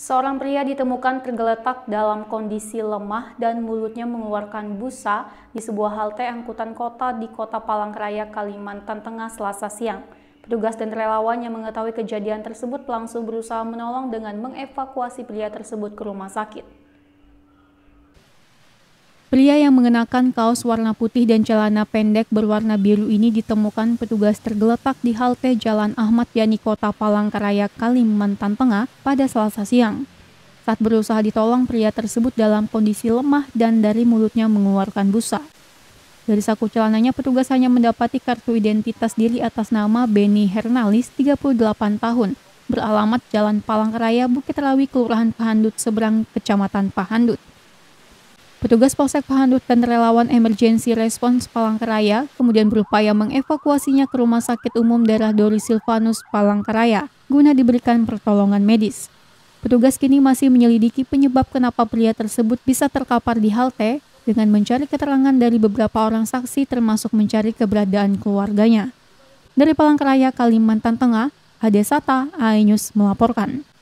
Seorang pria ditemukan tergeletak dalam kondisi lemah dan mulutnya mengeluarkan busa di sebuah halte angkutan kota di kota Palangkaraya, Kalimantan Tengah, Selasa siang. Petugas dan relawan yang mengetahui kejadian tersebut langsung berusaha menolong dengan mengevakuasi pria tersebut ke rumah sakit. Pria yang mengenakan kaos warna putih dan celana pendek berwarna biru ini ditemukan petugas tergeletak di halte Jalan Ahmad Yani Kota Palangkaraya, Kalimantan Tengah pada selasa siang. Saat berusaha ditolong, pria tersebut dalam kondisi lemah dan dari mulutnya mengeluarkan busa. Dari saku celananya, petugas hanya mendapati kartu identitas diri atas nama Benny Hernalis, 38 tahun, beralamat Jalan Palangkaraya, Bukit Rawi, Kelurahan Pahandut, Seberang, Kecamatan Pahandut. Petugas Polsek Pahandut dan relawan Emergency Response Palangkaraya kemudian berupaya mengevakuasinya ke Rumah Sakit Umum Daerah Dori Silvanus Palangkaraya guna diberikan pertolongan medis. Petugas kini masih menyelidiki penyebab kenapa pria tersebut bisa terkapar di halte dengan mencari keterangan dari beberapa orang saksi termasuk mencari keberadaan keluarganya. Dari Palangkaraya, Kalimantan Tengah, Hadesata, Sata, melaporkan.